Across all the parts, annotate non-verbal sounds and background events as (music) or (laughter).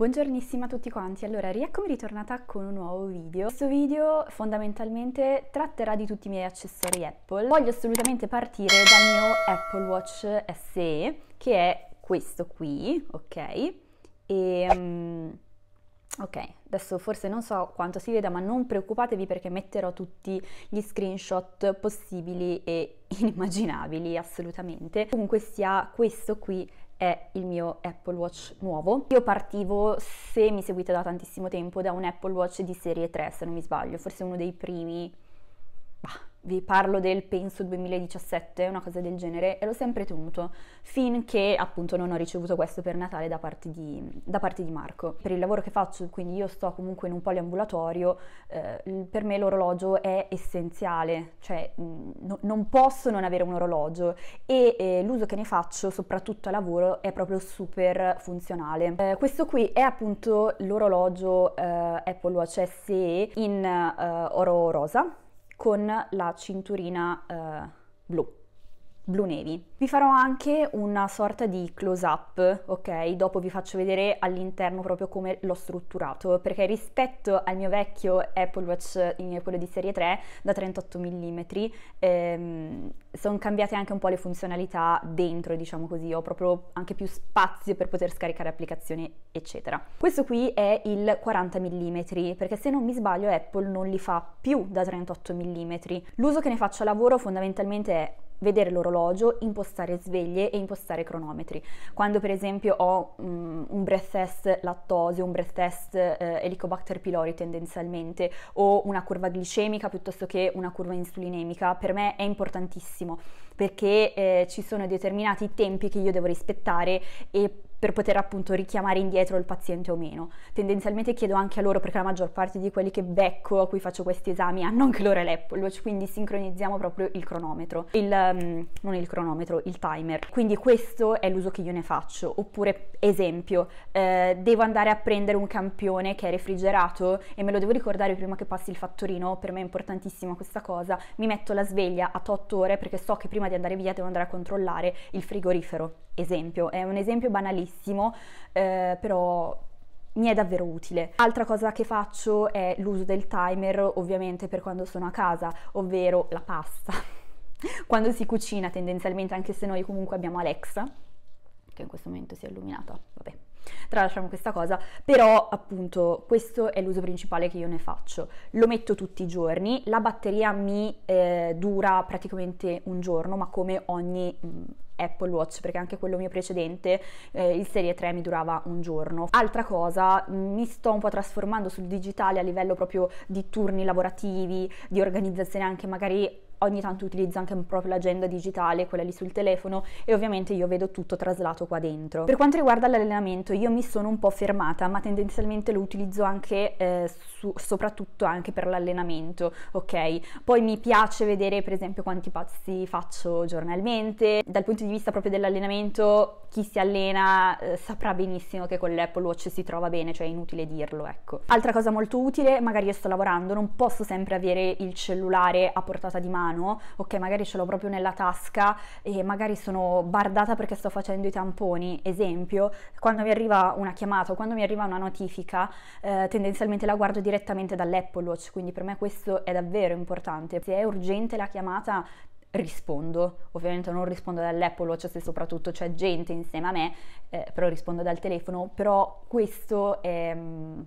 Buongiornissima a tutti quanti, allora rieccomi ritornata con un nuovo video. Questo video fondamentalmente tratterà di tutti i miei accessori Apple. Voglio assolutamente partire dal mio Apple Watch SE, che è questo qui, ok? E... Um, ok, adesso forse non so quanto si veda, ma non preoccupatevi perché metterò tutti gli screenshot possibili e inimmaginabili, (laughs) assolutamente. Comunque sia questo qui è il mio Apple Watch nuovo. Io partivo, se mi seguite da tantissimo tempo, da un Apple Watch di serie 3, se non mi sbaglio, forse uno dei primi... Bah vi parlo del penso 2017, una cosa del genere, e l'ho sempre tenuto, finché appunto non ho ricevuto questo per Natale da parte di, da parte di Marco. Per il lavoro che faccio, quindi io sto comunque in un poliambulatorio, eh, per me l'orologio è essenziale, cioè mm, no, non posso non avere un orologio e eh, l'uso che ne faccio, soprattutto a lavoro, è proprio super funzionale. Eh, questo qui è appunto l'orologio eh, Apple Watch SE in eh, oro rosa, con la cinturina eh, blu, blu navy. Vi farò anche una sorta di close up, ok? Dopo vi faccio vedere all'interno proprio come l'ho strutturato, perché rispetto al mio vecchio Apple Watch, quello di serie 3, da 38 mm, ehm, sono cambiate anche un po' le funzionalità dentro, diciamo così, ho proprio anche più spazio per poter scaricare applicazioni, eccetera. Questo qui è il 40 mm, perché se non mi sbaglio Apple non li fa più da 38 mm. L'uso che ne faccio a lavoro fondamentalmente è vedere l'orologio, impostare impostare sveglie e impostare cronometri. Quando per esempio ho um, un breath test lattosio, un breath test eh, Helicobacter pylori tendenzialmente o una curva glicemica piuttosto che una curva insulinemica, per me è importantissimo perché eh, ci sono determinati tempi che io devo rispettare e per poter appunto richiamare indietro il paziente o meno. Tendenzialmente chiedo anche a loro perché la maggior parte di quelli che becco a cui faccio questi esami hanno anche loro l'Apple Watch, quindi sincronizziamo proprio il cronometro, il, um, non il cronometro, il timer. Quindi questo è l'uso che io ne faccio. Oppure esempio, eh, devo andare a prendere un campione che è refrigerato e me lo devo ricordare prima che passi il fattorino, per me è importantissima questa cosa, mi metto la sveglia a 8 ore perché so che prima di andare via devo andare a controllare il frigorifero. Esempio, è un esempio banalissimo tantissimo, eh, però mi è davvero utile. Altra cosa che faccio è l'uso del timer ovviamente per quando sono a casa, ovvero la pasta. (laughs) quando si cucina tendenzialmente, anche se noi comunque abbiamo Alexa, che in questo momento si è illuminata, vabbè, tralasciamo questa cosa, però appunto questo è l'uso principale che io ne faccio, lo metto tutti i giorni, la batteria mi eh, dura praticamente un giorno, ma come ogni mh, mm, Apple Watch perché anche quello mio precedente eh, il serie 3 mi durava un giorno altra cosa mi sto un po' trasformando sul digitale a livello proprio di turni lavorativi di organizzazione anche magari ogni tanto utilizzo anche proprio l'agenda digitale, quella lì sul telefono e ovviamente io vedo tutto traslato qua dentro. Per quanto riguarda l'allenamento io mi sono un po' fermata ma tendenzialmente lo utilizzo anche eh, su, soprattutto anche per l'allenamento, ok? Poi mi piace vedere per esempio quanti passi faccio giornalmente, dal punto di vista proprio dell'allenamento chi si allena eh, saprà benissimo che con l'Apple Watch si trova bene, cioè è inutile dirlo, ecco. Altra cosa molto utile, magari io sto lavorando, non posso sempre avere il cellulare a portata di mano mano, ok magari ce l'ho proprio nella tasca e magari sono bardata perché sto facendo i tamponi, esempio, quando mi arriva una chiamata o quando mi arriva una notifica eh, tendenzialmente la guardo direttamente dall'Apple Watch, quindi per me questo è davvero importante. Se è urgente la chiamata rispondo, ovviamente non rispondo dall'Apple Watch se soprattutto c'è gente insieme a me, eh, però rispondo dal telefono, però questo è... Mm,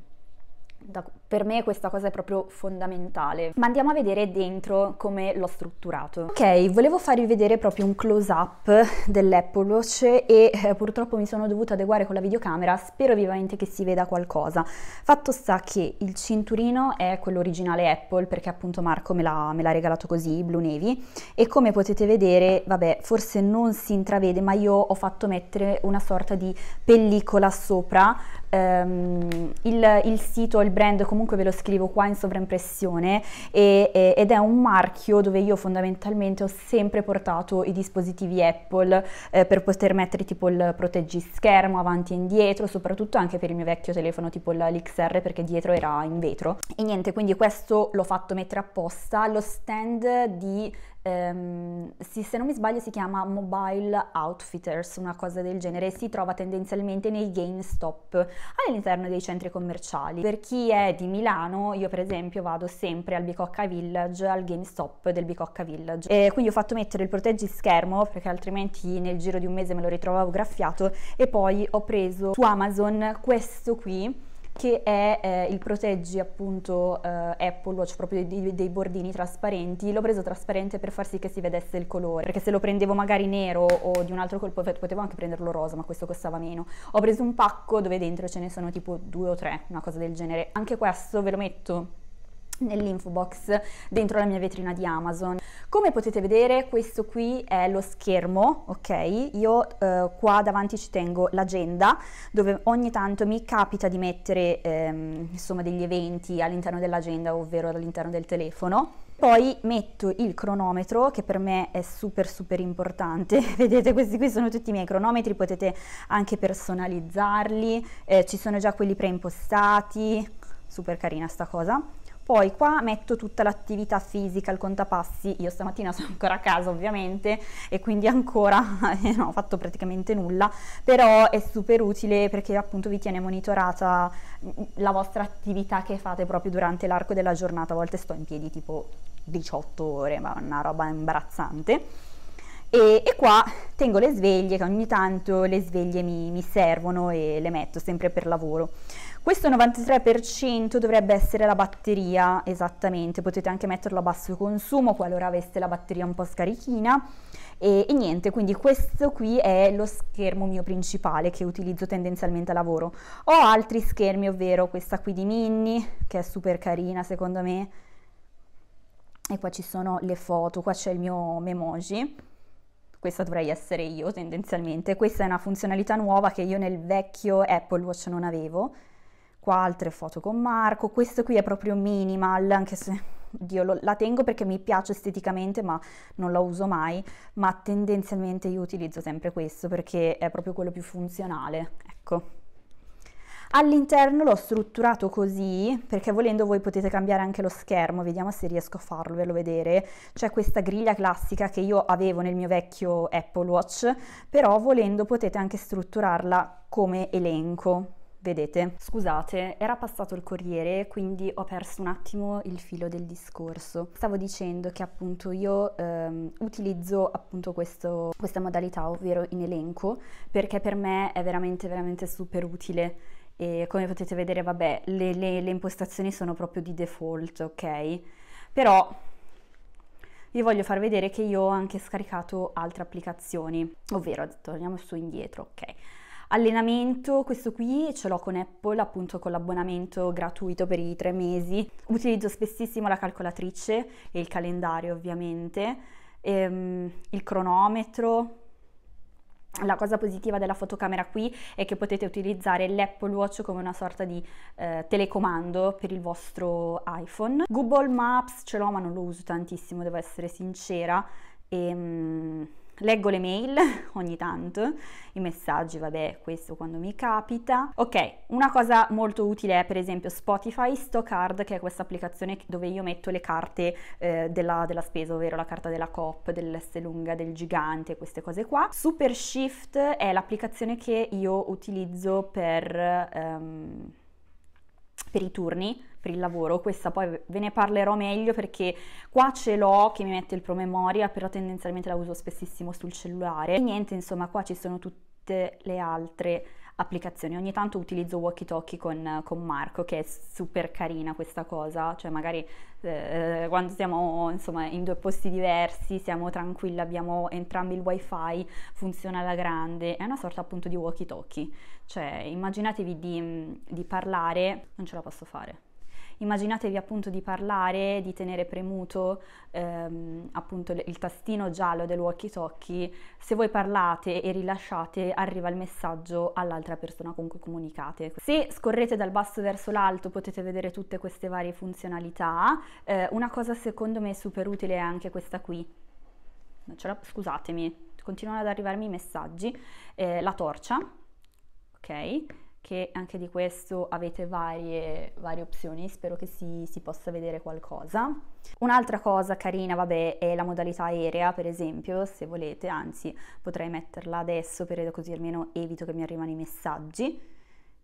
da, per me questa cosa è proprio fondamentale. Ma andiamo a vedere dentro come l'ho strutturato. Ok, volevo farvi vedere proprio un close up dell'Apple Watch e eh, purtroppo mi sono dovuta adeguare con la videocamera, spero vivamente che si veda qualcosa. Fatto sta che il cinturino è quello originale Apple perché appunto Marco me l'ha, me l'ha regalato così, Blue Navy, e come potete vedere, vabbè, forse non si intravede, ma io ho fatto mettere una sorta di pellicola sopra, ehm, il, il sito, il brand comunque comunque ve lo scrivo qua in sovraimpressione e, e, ed è un marchio dove io fondamentalmente ho sempre portato i dispositivi Apple eh, per poter mettere tipo il proteggischermo avanti e indietro, soprattutto anche per il mio vecchio telefono tipo l'XR perché dietro era in vetro. E niente, quindi questo l'ho fatto mettere apposta. Lo stand di ehm, si, se non mi sbaglio si chiama Mobile Outfitters, una cosa del genere, si trova tendenzialmente nei GameStop all'interno dei centri commerciali. Per chi è di Milano, io per esempio vado sempre al Bicocca Village, al GameStop del Bicocca Village. E quindi ho fatto mettere il proteggischermo perché altrimenti nel giro di un mese me lo ritrovavo graffiato e poi ho preso su Amazon questo qui che è eh, il proteggi appunto eh, Apple Watch, proprio dei, dei, bordini trasparenti. L'ho preso trasparente per far sì che si vedesse il colore, perché se lo prendevo magari nero o di un altro colpo potevo anche prenderlo rosa, ma questo costava meno. Ho preso un pacco dove dentro ce ne sono tipo due o tre, una cosa del genere. Anche questo ve lo metto nell'info box dentro la mia vetrina di Amazon. Come potete vedere questo qui è lo schermo, ok? Io eh, qua davanti ci tengo l'agenda dove ogni tanto mi capita di mettere ehm, insomma degli eventi all'interno dell'agenda ovvero all'interno del telefono. Poi metto il cronometro che per me è super super importante, (laughs) vedete questi qui sono tutti i miei cronometri, potete anche personalizzarli, eh, ci sono già quelli preimpostati, super carina sta cosa. Poi qua metto tutta l'attività fisica, il contapassi, io stamattina (laughs) sono ancora a casa ovviamente e quindi ancora (laughs) eh, non ho fatto praticamente nulla, però è super utile perché appunto vi tiene monitorata mm, la vostra attività che fate proprio durante l'arco della giornata, a volte sto in piedi tipo 18 ore, ma è una roba imbarazzante. E, e, qua tengo le sveglie, che ogni tanto le sveglie mi, mi servono e le metto sempre per lavoro. Questo 93% dovrebbe essere la batteria, esattamente, potete anche metterlo a basso consumo qualora aveste la batteria un po' scarichina. E, e, niente, quindi questo qui è lo schermo mio principale che utilizzo tendenzialmente a lavoro. Ho altri schermi, ovvero questa qui di Minnie, che è super carina secondo me, e qua ci sono le foto, qua c'è il mio memoji, questa dovrei essere io tendenzialmente, questa è una funzionalità nuova che io nel vecchio Apple Watch non avevo, qua altre foto con Marco, questo qui è proprio minimal, anche se Dio, la tengo perché mi piace esteticamente ma non la uso mai, ma tendenzialmente io utilizzo sempre questo perché è proprio quello più funzionale, ecco. All'interno l'ho strutturato così, perché volendo voi potete cambiare anche lo schermo, vediamo se riesco a farvelo vedere. C'è questa griglia classica che io avevo nel mio vecchio Apple Watch, però volendo potete anche strutturarla come elenco. Vedete, scusate, era passato il corriere, quindi ho perso un attimo il filo del discorso. Stavo dicendo che appunto io ehm, utilizzo appunto questo, questa modalità, ovvero in elenco, perché per me è veramente, veramente super utile. E come potete vedere, vabbè, le, le, le impostazioni sono proprio di default, ok? Però vi voglio far vedere che io ho anche scaricato altre applicazioni, ovvero, torniamo su indietro, ok? Allenamento, questo qui ce l'ho con Apple, appunto con l'abbonamento gratuito per i tre mesi. Utilizzo spessissimo la calcolatrice e il calendario ovviamente, ehm, il cronometro, la cosa positiva della fotocamera qui è che potete utilizzare l'Apple Watch come una sorta di eh, telecomando per il vostro iPhone. Google Maps ce l'ho ma non lo uso tantissimo, devo essere sincera. Ehm... Leggo le mail (laughs) ogni tanto, i messaggi, vabbè, questo quando mi capita. Ok, una cosa molto utile è per esempio Spotify Stocard, che è questa applicazione dove io metto le carte eh, della, della, spesa, ovvero la carta della COP, dell'S lunga, del Gigante, queste cose qua. Super Shift è l'applicazione che io utilizzo per... Um, per i turni, per il lavoro, questa poi ve ne parlerò meglio perché qua ce l'ho che mi mette il promemoria, però tendenzialmente la uso spessissimo sul cellulare. E niente, insomma, qua ci sono tutte le altre applicazioni. Ogni tanto utilizzo Walkie Talkie con, con Marco, che è super carina questa cosa, cioè magari eh, quando siamo insomma, in due posti diversi, siamo tranquilli, abbiamo entrambi il wifi, funziona alla grande, è una sorta appunto di walkie talkie, cioè immaginatevi di, di parlare, non ce la posso fare immaginatevi appunto di parlare, di tenere premuto ehm, appunto il tastino giallo del walkie talkie, se voi parlate e rilasciate arriva il messaggio all'altra persona con cui comunicate. Se scorrete dal basso verso l'alto potete vedere tutte queste varie funzionalità, eh, una cosa secondo me super utile è anche questa qui, scusatemi, continuano ad arrivarmi i messaggi, eh, la torcia, ok? che anche di questo avete varie, varie opzioni, spero che si, si, possa vedere qualcosa. Un'altra cosa carina, vabbè, è la modalità aerea, per esempio, se volete, anzi potrei metterla adesso per così almeno evito che mi arrivano i messaggi,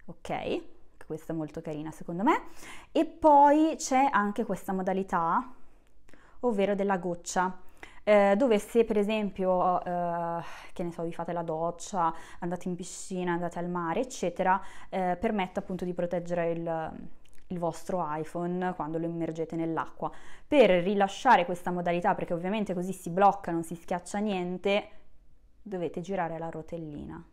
ok? Questa è molto carina secondo me. E poi c'è anche questa modalità, ovvero della goccia eh, dove se per esempio, eh, che ne so, vi fate la doccia, andate in piscina, andate al mare, eccetera, eh, permette appunto di proteggere il, il vostro iPhone quando lo immergete nell'acqua. Per rilasciare questa modalità, perché ovviamente così si blocca, non si schiaccia niente, dovete girare la rotellina.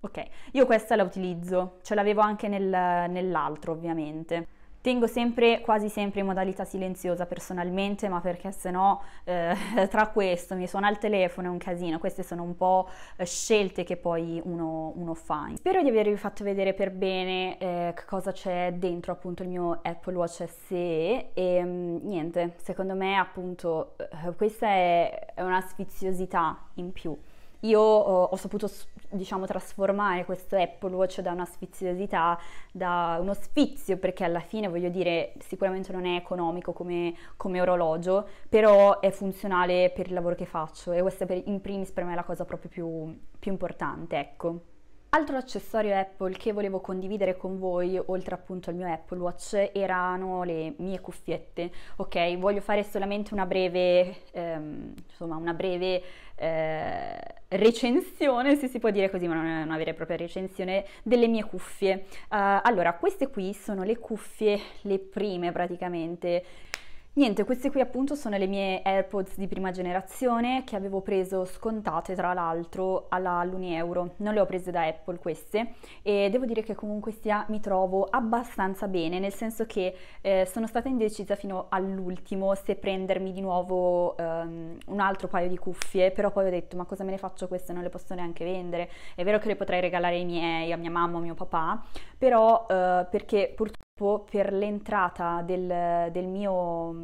Ok, io questa la utilizzo, ce l'avevo anche nel, nell'altro ovviamente. Tengo sempre, quasi sempre in modalità silenziosa personalmente, ma perché se no eh, (laughs) tra questo mi suona il telefono è un casino. Queste sono un po' eh, scelte che poi uno, uno fa. Spero di avervi fatto vedere per bene eh, cosa c'è dentro appunto il mio Apple Watch SE e ehm, niente, secondo me appunto eh, questa è, è una sfiziosità in più. Io ho, eh, ho saputo, diciamo, trasformare questo Apple Watch da una sfiziosità, da uno sfizio, perché alla fine, voglio dire, sicuramente non è economico come, come orologio, però è funzionale per il lavoro che faccio e questa per, in primis per me è la cosa proprio più, più importante, ecco. Altro accessorio Apple che volevo condividere con voi, oltre appunto al mio Apple Watch, erano le mie cuffiette. Ok, voglio fare solamente una breve, ehm, insomma, una breve eh, recensione, se si può dire così, ma non è una vera e propria recensione, delle mie cuffie. Uh, allora, queste qui sono le cuffie, le prime praticamente Niente, queste qui appunto sono le mie AirPods di prima generazione che avevo preso scontate tra l'altro alla Luni Euro, non le ho prese da Apple queste e devo dire che comunque sia mi trovo abbastanza bene, nel senso che eh, sono stata indecisa fino all'ultimo se prendermi di nuovo ehm, un altro paio di cuffie, però poi ho detto ma cosa me ne faccio queste, non le posso neanche vendere, è vero che le potrei regalare ai miei, a mia mamma, a mio papà, però eh, perché purtroppo per l'entrata del, del, mio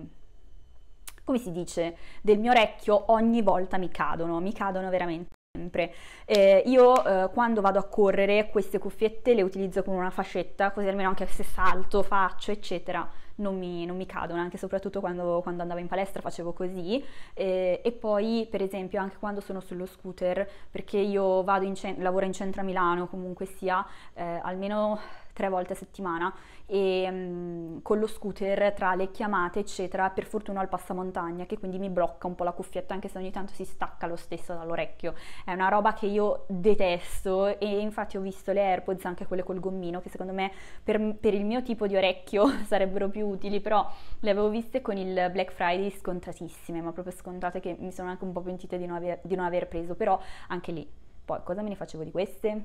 come si dice del mio orecchio ogni volta mi cadono mi cadono veramente sempre eh, io eh, quando vado a correre queste cuffiette le utilizzo con una fascetta così almeno anche se salto faccio eccetera non mi, non mi cadono anche soprattutto quando, quando, andavo in palestra facevo così eh, e poi per esempio anche quando sono sullo scooter perché io in lavoro in centro a Milano comunque sia eh, almeno tre volte a settimana e um, con lo scooter tra le chiamate eccetera per fortuna al passamontagna che quindi mi blocca un po' la cuffietta anche se ogni tanto si stacca lo stesso dall'orecchio è una roba che io detesto e infatti ho visto le AirPods anche quelle col gommino che secondo me per, per il mio tipo di orecchio (laughs) sarebbero più utili però le avevo viste con il Black Friday scontatissime ma proprio scontate che mi sono anche un po' pentita di non aver, di non aver preso però anche lì poi cosa me ne facevo di queste?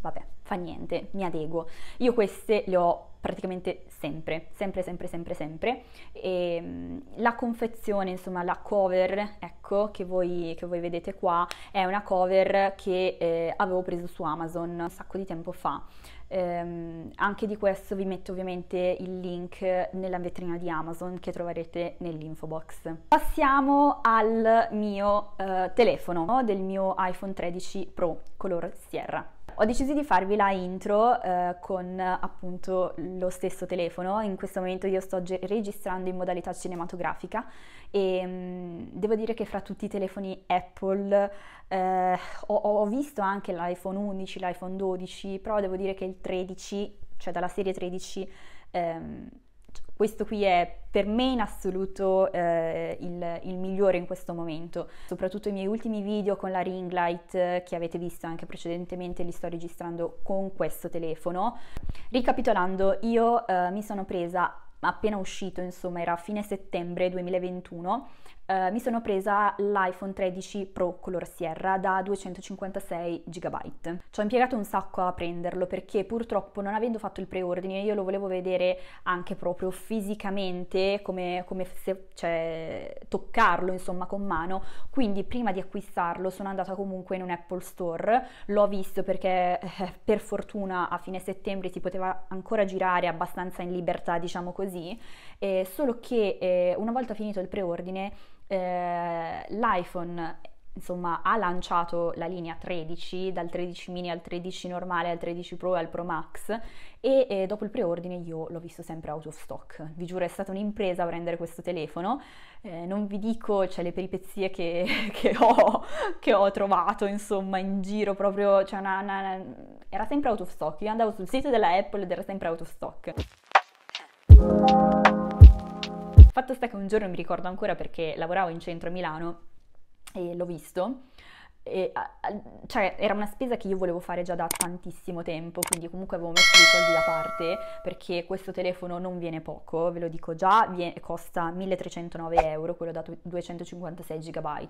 vabbè, fa niente, mi adeguo. Io queste le ho praticamente sempre, sempre, sempre, sempre, sempre. E ehm, la confezione, insomma, la cover, ecco, che voi, che voi vedete qua, è una cover che eh, avevo preso su Amazon un sacco di tempo fa. Ehm, anche di questo vi metto ovviamente il link nella vetrina di Amazon che troverete nell'info box. Passiamo al mio eh, telefono del mio iPhone 13 Pro color Sierra ho deciso di farvi la intro eh, con appunto lo stesso telefono, in questo momento io sto ge- registrando in modalità cinematografica e mh, mm, devo dire che fra tutti i telefoni Apple eh, ho, ho visto anche l'iPhone 11, l'iPhone 12, però devo dire che il 13, cioè dalla serie 13, ehm, questo qui è per me in assoluto eh, il, il, migliore in questo momento, soprattutto i miei ultimi video con la ring light eh, che avete visto anche precedentemente li sto registrando con questo telefono. Ricapitolando, io eh, mi sono presa appena uscito, insomma era fine settembre 2021, eh, mi sono presa l'iPhone 13 Pro color Sierra da 256 GB. Ci ho impiegato un sacco a prenderlo perché purtroppo non avendo fatto il preordine io lo volevo vedere anche proprio fisicamente, come, come se, cioè, toccarlo insomma con mano, quindi prima di acquistarlo sono andata comunque in un Apple Store, l'ho visto perché eh, per fortuna a fine settembre si poteva ancora girare abbastanza in libertà diciamo così, eh, solo che eh, una volta finito il preordine eh, l'iPhone insomma, ha lanciato la linea 13, dal 13 mini al 13 normale, al 13 Pro e al Pro Max e eh, dopo il preordine io l'ho visto sempre out of stock. Vi giuro è stata un'impresa prendere questo telefono, eh, non vi dico cioè, le peripezie che, (laughs) che, ho, che, ho, trovato insomma in giro proprio, cioè, una, una, era sempre out of stock, io andavo sul sito della Apple ed era sempre out of stock fatto sta che un giorno mi ricordo ancora perché lavoravo in centro a Milano e l'ho visto. E, cioè, era una spesa che io volevo fare già da tantissimo tempo, quindi comunque avevo messo dei soldi da parte perché questo telefono non viene poco, ve lo dico già, viene, costa 1309 euro, quello da 256 GB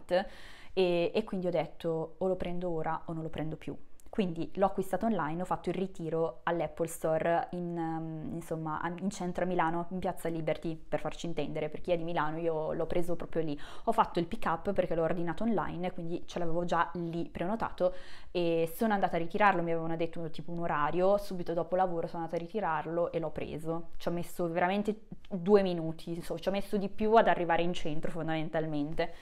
e, e quindi ho detto o lo prendo ora o non lo prendo più. Quindi l'ho acquistato online, ho fatto il ritiro all'Apple Store in, ehm, insomma, in centro a Milano, in piazza Liberty, per farci intendere, per chi è di Milano io l'ho preso proprio lì. Ho fatto il pick up perché l'ho ordinato online, quindi ce l'avevo già lì prenotato e sono andata a ritirarlo, mi avevano detto tipo un orario, subito dopo lavoro sono andata a ritirarlo e l'ho preso. Ci ho messo veramente due minuti, so, ci ho messo di più ad arrivare in centro fondamentalmente.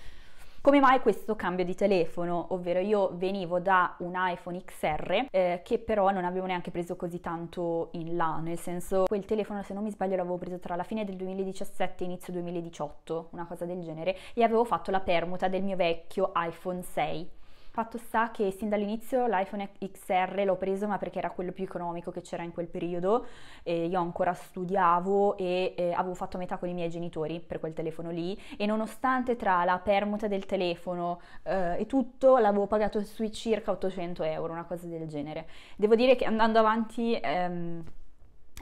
Come mai questo cambio di telefono? Ovvero io venivo da un iPhone XR eh, che però non avevo neanche preso così tanto in là, nel senso quel telefono se non mi sbaglio l'avevo preso tra la fine del 2017 e inizio 2018, una cosa del genere, e avevo fatto la permuta del mio vecchio iPhone 6 Fatto sta che sin dall'inizio l'iPhone XR l'ho preso ma perché era quello più economico che c'era in quel periodo, eh, io ancora studiavo e eh, avevo fatto metà con i miei genitori per quel telefono lì e nonostante tra la permuta del telefono eh, e tutto l'avevo pagato sui circa 800 euro, una cosa del genere. Devo dire che andando avanti... Ehm,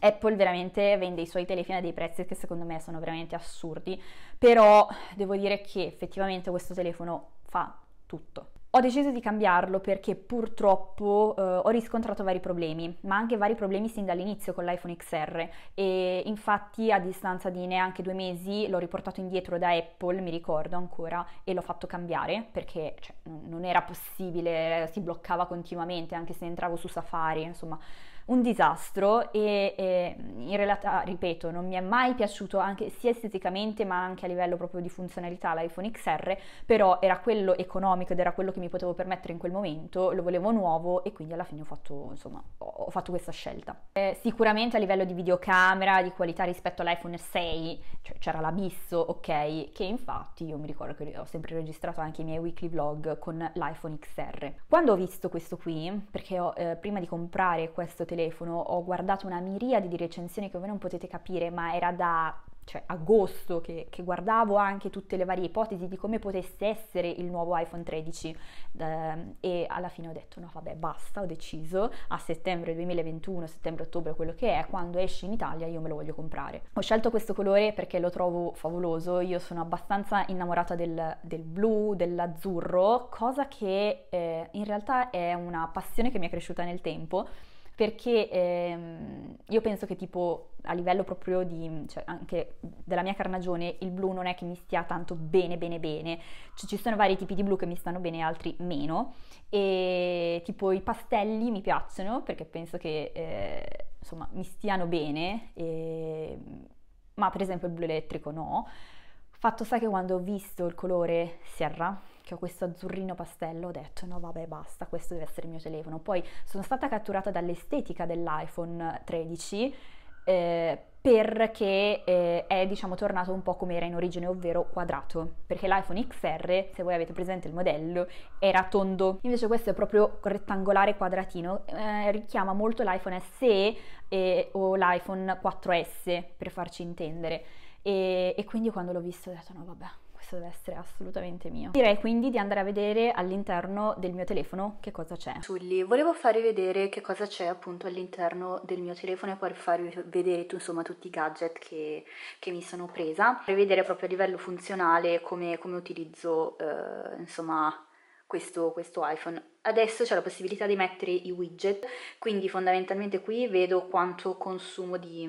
Apple veramente vende i suoi telefoni a dei prezzi che secondo me sono veramente assurdi, però devo dire che effettivamente questo telefono fa tutto. Ho deciso di cambiarlo perché purtroppo eh, ho riscontrato vari problemi, ma anche vari problemi sin dall'inizio con l'iPhone XR e infatti a distanza di neanche due mesi l'ho riportato indietro da Apple, mi ricordo ancora, e l'ho fatto cambiare perché cioè, non era possibile, si bloccava continuamente anche se entravo su Safari, insomma un disastro e, e mm, in realtà, ah, ripeto, non mi è mai piaciuto anche, sia esteticamente ma anche a livello proprio di funzionalità l'iPhone XR, però era quello economico ed era quello che mi potevo permettere in quel momento, lo volevo nuovo e quindi alla fine ho fatto, insomma, ho fatto questa scelta. Eh, sicuramente a livello di videocamera, di qualità rispetto all'iPhone 6, cioè c'era l'abisso, ok, che infatti io mi ricordo che ho sempre registrato anche i miei weekly vlog con l'iPhone XR. Quando ho visto questo qui, perché ho, eh, prima di comprare questo telefono, telefono, ho guardato una miriade di recensioni che voi non potete capire, ma era da cioè, agosto che, che, guardavo anche tutte le varie ipotesi di come potesse essere il nuovo iPhone 13 ehm, e alla fine ho detto no vabbè basta, ho deciso a settembre 2021, settembre-ottobre quello che è, quando esce in Italia io me lo voglio comprare. Ho scelto questo colore perché lo trovo favoloso, io sono abbastanza innamorata del, del blu, dell'azzurro, cosa che eh, in realtà è una passione che mi è cresciuta nel tempo perché ehm, io penso che tipo a livello proprio di, cioè anche della mia carnagione, il blu non è che mi stia tanto bene bene bene, cioè, ci sono vari tipi di blu che mi stanno bene, altri meno, e tipo i pastelli mi piacciono perché penso che eh, insomma mi stiano bene, e... ma per esempio il blu elettrico no. Fatto sta che quando ho visto il colore Sierra, occhio questo azzurrino pastello, ho detto no vabbè basta, questo deve essere il mio telefono. Poi sono stata catturata dall'estetica dell'iPhone 13 eh, perché eh, è diciamo tornato un po' come era in origine, ovvero quadrato, perché l'iPhone XR, se voi avete presente il modello, era tondo, invece questo è proprio rettangolare quadratino, eh, richiama molto l'iPhone SE eh, o l'iPhone 4S per farci intendere e, e quindi quando l'ho visto ho detto no vabbè prezzo deve essere assolutamente mio. Direi quindi di andare a vedere all'interno del mio telefono che cosa c'è. Sully, volevo farvi vedere che cosa c'è appunto all'interno del mio telefono e poi farvi vedere insomma tutti i gadget che, che mi sono presa, per vedere proprio a livello funzionale come, come utilizzo eh, insomma questo, questo iPhone. Adesso c'è la possibilità di mettere i widget, quindi fondamentalmente qui vedo quanto consumo di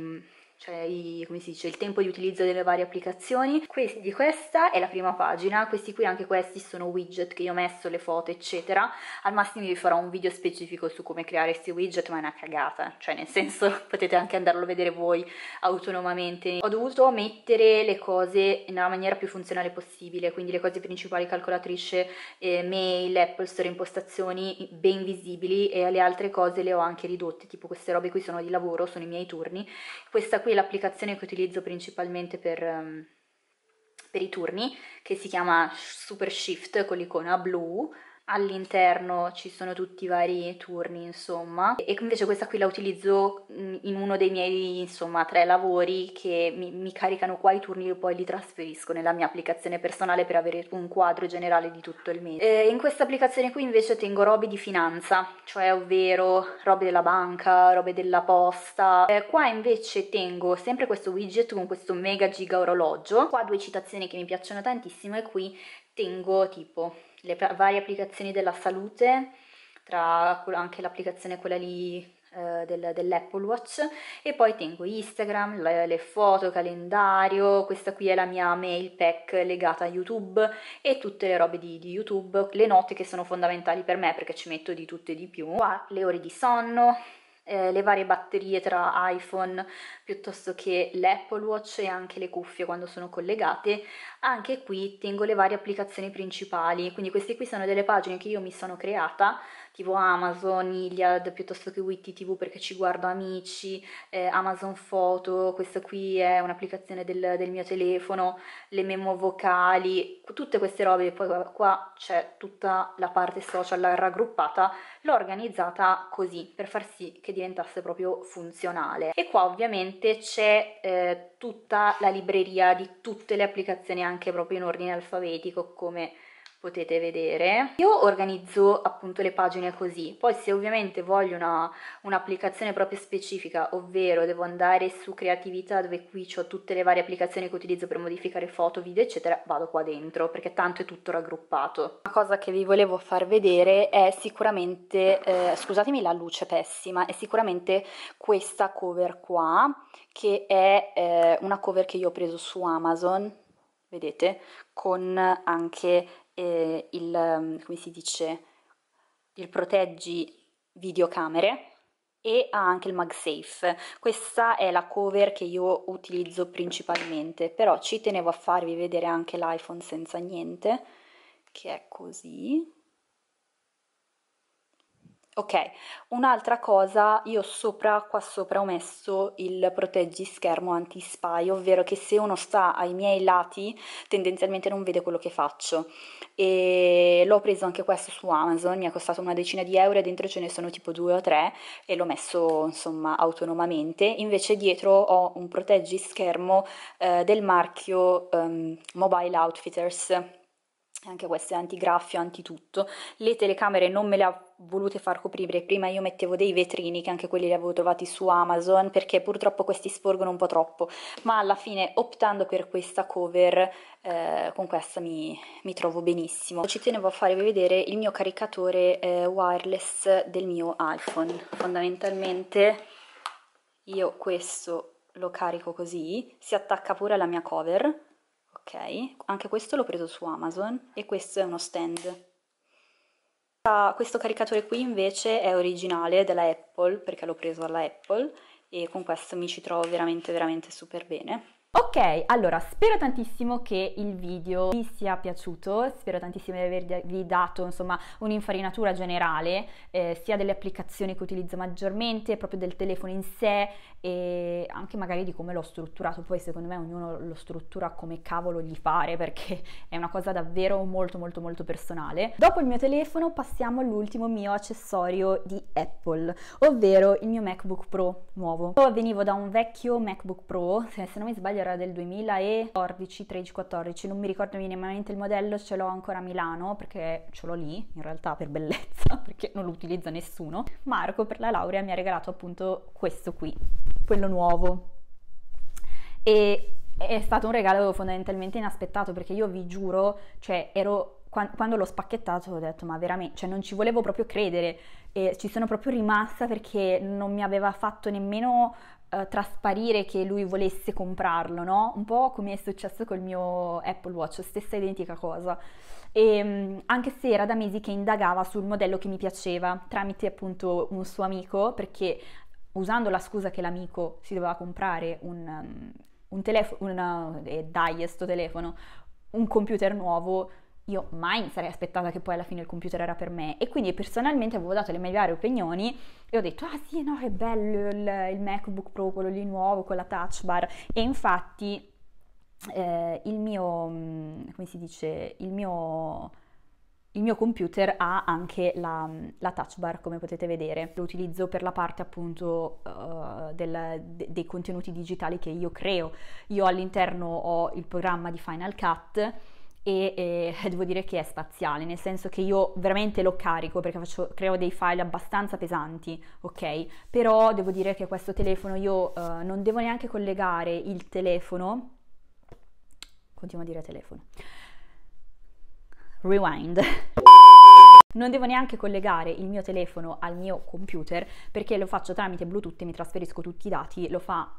cioè i, come si dice, il tempo di utilizzo delle varie applicazioni. Quindi questa è la prima pagina, questi qui anche questi sono widget che io ho messo, le foto eccetera. Al massimo vi farò un video specifico su come creare questi widget, ma è una cagata, cioè nel senso (laughs) potete anche andarlo a vedere voi autonomamente. Ho dovuto mettere le cose nella maniera più funzionale possibile, quindi le cose principali, calcolatrice, eh, mail, Apple Store, impostazioni ben visibili e le altre cose le ho anche ridotte, tipo queste robe qui sono di lavoro, sono i miei turni. Questa qui l'applicazione che utilizzo principalmente per, um, per i turni, che si chiama Super Shift con l'icona blu, all'interno ci sono tutti i vari turni insomma e invece questa qui la utilizzo mm, in uno dei miei insomma tre lavori che mi, mi caricano qua i turni e poi li trasferisco nella mia applicazione personale per avere un quadro generale di tutto il mese e in questa applicazione qui invece tengo robe di finanza cioè ovvero robe della banca robe della posta eh, qua invece tengo sempre questo widget con questo mega giga orologio qua due citazioni che mi piacciono tantissimo e qui tengo tipo le varie applicazioni della salute, tra anche l'applicazione quella lì eh, del, dell'Apple Watch e poi tengo Instagram, le, le, foto, calendario, questa qui è la mia mail pack legata a YouTube e tutte le robe di, di YouTube, le note che sono fondamentali per me perché ci metto di tutto e di più, ah, le ore di sonno, eh, le varie batterie tra iPhone piuttosto che l'Apple Watch e anche le cuffie quando sono collegate. Anche qui tengo le varie applicazioni principali, quindi queste qui sono delle pagine che io mi sono creata tipo Amazon, Iliad piuttosto che WikiTV perché ci guardo amici, eh, Amazon Photo, questa qui è un'applicazione del, del, mio telefono, le memo vocali, tutte queste robe, poi qua c'è tutta la parte social raggruppata, l'ho organizzata così per far sì che diventasse proprio funzionale. E qua ovviamente c'è eh, tutta la libreria di tutte le applicazioni anche proprio in ordine alfabetico come potete vedere. Io organizzo appunto le pagine così, poi se ovviamente voglio un'applicazione un proprio specifica, ovvero devo andare su creatività dove qui ho tutte le varie applicazioni che utilizzo per modificare foto, video eccetera, vado qua dentro perché tanto è tutto raggruppato. Una cosa che vi volevo far vedere è sicuramente, eh, scusatemi la luce pessima, è sicuramente questa cover qua che è eh, una cover che io ho preso su Amazon, vedete, con anche eh, il, ehm, come si dice, il proteggi videocamere e ha anche il MagSafe. Questa è la cover che io utilizzo principalmente, però ci tenevo a farvi vedere anche l'iPhone senza niente, che è così, Ok, un'altra cosa, io sopra, qua sopra ho messo il proteggi schermo anti-spy, ovvero che se uno sta ai miei lati tendenzialmente non vede quello che faccio. E l'ho preso anche questo su Amazon, mi ha costato una decina di euro e dentro ce ne sono tipo due o tre e l'ho messo insomma autonomamente. Invece dietro ho un proteggi schermo eh, del marchio um, Mobile Outfitters anche è antigraffio, antitutto. Le telecamere non me le ha volute far coprire, prima io mettevo dei vetrini che anche quelli li avevo trovati su Amazon perché purtroppo questi sporgono un po' troppo, ma alla fine optando per questa cover eh, con questa mi, mi, trovo benissimo. Ci tenevo a farvi vedere il mio caricatore eh, wireless del mio iPhone, fondamentalmente io questo lo carico così, si attacca pure alla mia cover Ok, anche questo l'ho preso su Amazon e questo è uno stand. Questo caricatore qui invece è originale della Apple perché l'ho preso alla Apple e con questo mi ci trovo veramente veramente super bene. Ok, allora spero tantissimo che il video vi sia piaciuto, spero tantissimo di avervi dato insomma un'infarinatura generale eh, sia delle applicazioni che utilizzo maggiormente, proprio del telefono in sé e anche magari di come l'ho strutturato, poi secondo me ognuno lo struttura come cavolo gli pare perché (laughs) è una cosa davvero molto molto molto personale. Dopo il mio telefono passiamo all'ultimo mio accessorio di Apple, ovvero il mio MacBook Pro nuovo. Io venivo da un vecchio MacBook Pro, (laughs) se non mi sbaglio era del 2014, 13, 14, non mi ricordo minimamente il modello, ce l'ho ancora a Milano perché ce l'ho lì in realtà per bellezza, (laughs) perché non lo utilizza nessuno. Marco per la laurea mi ha regalato appunto questo qui, quello nuovo. E è stato un regalo fondamentalmente inaspettato perché io vi giuro, cioè ero quando l'ho spacchettato ho detto ma veramente, cioè non ci volevo proprio credere e ci sono proprio rimasta perché non mi aveva fatto nemmeno eh, trasparire che lui volesse comprarlo, no? Un po' come è successo col mio Apple Watch, stessa identica cosa. E, ehm, anche se era da mesi che indagava sul modello che mi piaceva tramite appunto un suo amico, perché usando la scusa che l'amico si doveva comprare un, um, un telefono, eh, dai, sto telefono, un computer nuovo, io mai mi sarei aspettata che poi alla fine il computer era per me e quindi personalmente avevo dato le mie varie opinioni e ho detto ah sì no che bello il, il MacBook Pro quello lì nuovo con la touch bar e infatti eh, il mio mm, come si dice il mio il mio computer ha anche la, mm, la, touch bar, come potete vedere. Lo utilizzo per la parte appunto uh, del, de, dei contenuti digitali che io creo. Io all'interno ho il programma di Final Cut e eh, (laughs) devo dire che è spaziale, nel senso che io veramente lo carico perché faccio, creo dei file abbastanza pesanti, ok? Però devo dire che questo telefono io eh, non devo neanche collegare il telefono, continuo a dire telefono, rewind. (laughs) Non devo neanche collegare il mio telefono al mio computer perché lo faccio tramite Bluetooth e mi trasferisco tutti i dati, lo fa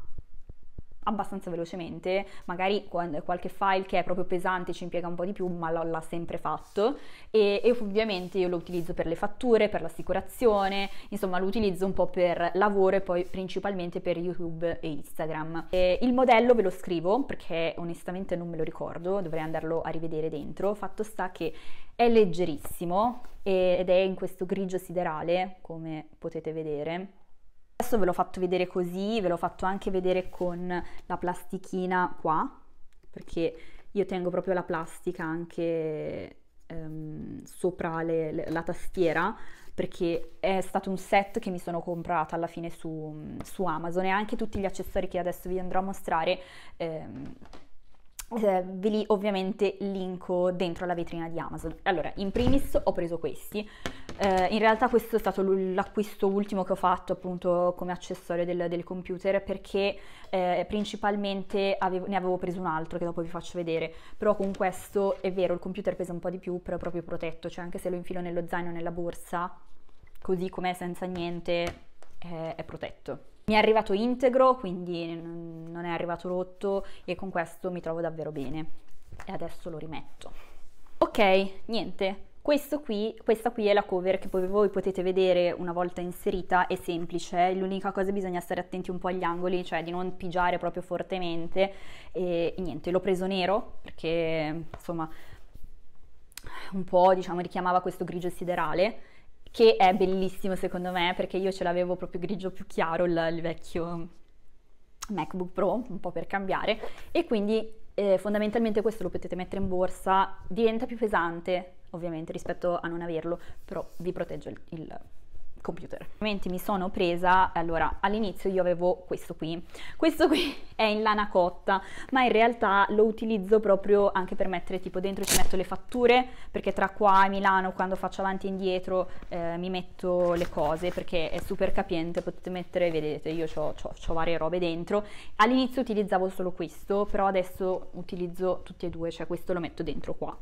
abbastanza velocemente, magari qualche file che è proprio pesante ci impiega un po' di più, ma l'ha sempre fatto e, e, ovviamente io lo utilizzo per le fatture, per l'assicurazione, insomma lo utilizzo un po' per lavoro e poi principalmente per YouTube e Instagram. E il modello ve lo scrivo perché onestamente non me lo ricordo, dovrei andarlo a rivedere dentro, fatto sta che è leggerissimo ed è in questo grigio siderale, come potete vedere Adesso ve l'ho fatto vedere così, ve l'ho fatto anche vedere con la plastichina qua, perché io tengo proprio la plastica anche ehm, sopra le, le, la tastiera, perché è stato un set che mi sono comprata alla fine su, su Amazon e anche tutti gli accessori che adesso vi andrò a mostrare ehm, eh, ve li ovviamente linko dentro la vetrina di Amazon. Allora, in primis ho preso questi, eh, in realtà questo è stato l'acquisto ultimo che ho fatto appunto come accessorio del, del computer perché eh, principalmente avevo, ne avevo preso un altro che dopo vi faccio vedere, però con questo è vero il computer pesa un po' di più però è proprio protetto, cioè anche se lo infilo nello zaino, nella borsa, così com'è senza niente eh, è protetto. Mi è arrivato integro, quindi non è arrivato rotto e con questo mi trovo davvero bene. E adesso lo rimetto. Ok, niente. Qui, questa qui è la cover che voi potete vedere una volta inserita, è semplice, eh. l'unica cosa è bisogna stare attenti un po' agli angoli, cioè di non pigiare proprio fortemente e niente, l'ho preso nero perché insomma un po' diciamo richiamava questo grigio siderale che è bellissimo secondo me perché io ce l'avevo proprio grigio più chiaro il, il vecchio MacBook Pro, un po' per cambiare, e quindi eh, fondamentalmente questo lo potete mettere in borsa, diventa più pesante ovviamente rispetto a non averlo, però vi protegge il, il computer. Ovviamente mi sono presa, allora all'inizio io avevo questo qui, questo qui (laughs) è in lana cotta, ma in realtà lo utilizzo proprio anche per mettere tipo dentro ci metto le fatture, perché tra qua e Milano quando faccio avanti e indietro eh, mi metto le cose, perché è super capiente, potete mettere, vedete, io ho varie robe dentro. All'inizio utilizzavo solo questo, però adesso utilizzo tutti e due, cioè questo lo metto dentro qua.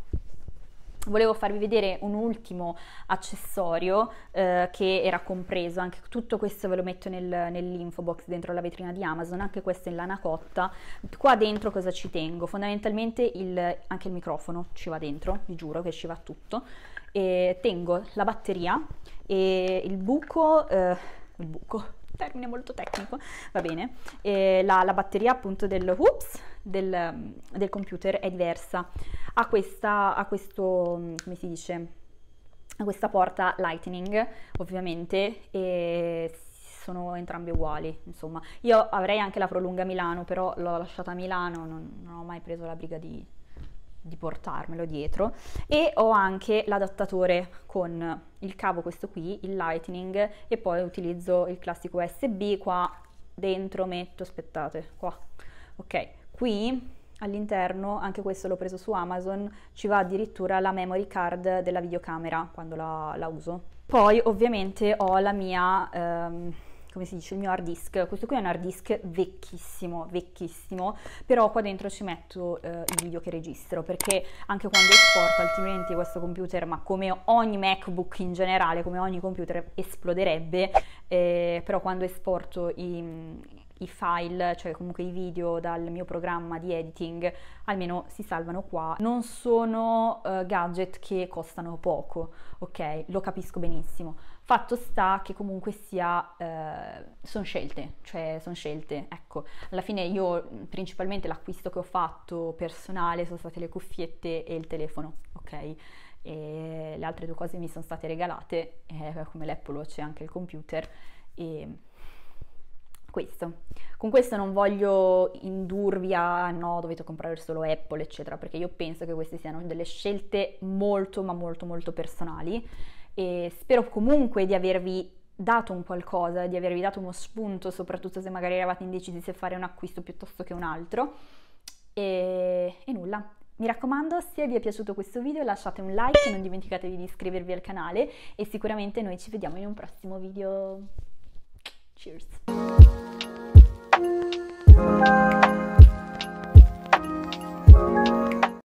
Volevo farvi vedere un ultimo accessorio eh, che era compreso, anche tutto questo ve lo metto nel, nell'info box dentro la vetrina di Amazon, anche questo in lana cotta. Qua dentro cosa ci tengo? Fondamentalmente il, anche il microfono ci va dentro, vi giuro che ci va tutto. E tengo la batteria e il buco, eh, il buco, termine molto tecnico, va bene, eh, la, la, batteria appunto del, oops, del, del computer è diversa, ha, questa, ha questo, come si dice, ha questa porta lightning ovviamente e sono entrambe uguali, insomma. Io avrei anche la prolunga Milano, però l'ho lasciata a Milano, non, non ho mai preso la briga di di portarmelo dietro e ho anche l'adattatore con il cavo questo qui, il lightning e poi utilizzo il classico USB qua dentro metto, aspettate, qua. Ok, qui all'interno, anche questo l'ho preso su Amazon, ci va addirittura la memory card della videocamera quando la, la uso. Poi ovviamente ho la mia ehm, come si dice, il mio hard disk. Questo qui è un hard disk vecchissimo, vecchissimo, però qua dentro ci metto eh, i video che registro, perché anche quando esporto, altrimenti questo computer, ma come ogni MacBook in generale, come ogni computer, esploderebbe, eh, però quando esporto i i file, cioè comunque i video dal mio programma di editing, almeno si salvano qua. Non sono uh, gadget che costano poco, ok? Lo capisco benissimo. Fatto sta che comunque sia, eh, sono scelte, cioè sono scelte, ecco, alla fine io principalmente l'acquisto che ho fatto personale sono state le cuffiette e il telefono, ok? E le altre due cose mi sono state regalate, eh, come l'Apple Watch e anche il computer e questo. Con questo non voglio indurvi a no, dovete comprare solo Apple, eccetera, perché io penso che queste siano delle scelte molto, ma molto, molto personali e spero comunque di avervi dato un qualcosa, di avervi dato uno spunto, soprattutto se magari eravate indecisi se fare un acquisto piuttosto che un altro. E, e nulla. Mi raccomando, se vi è piaciuto questo video lasciate un like, non dimenticatevi di iscrivervi al canale e sicuramente noi ci vediamo in un prossimo video. Cheers! thank you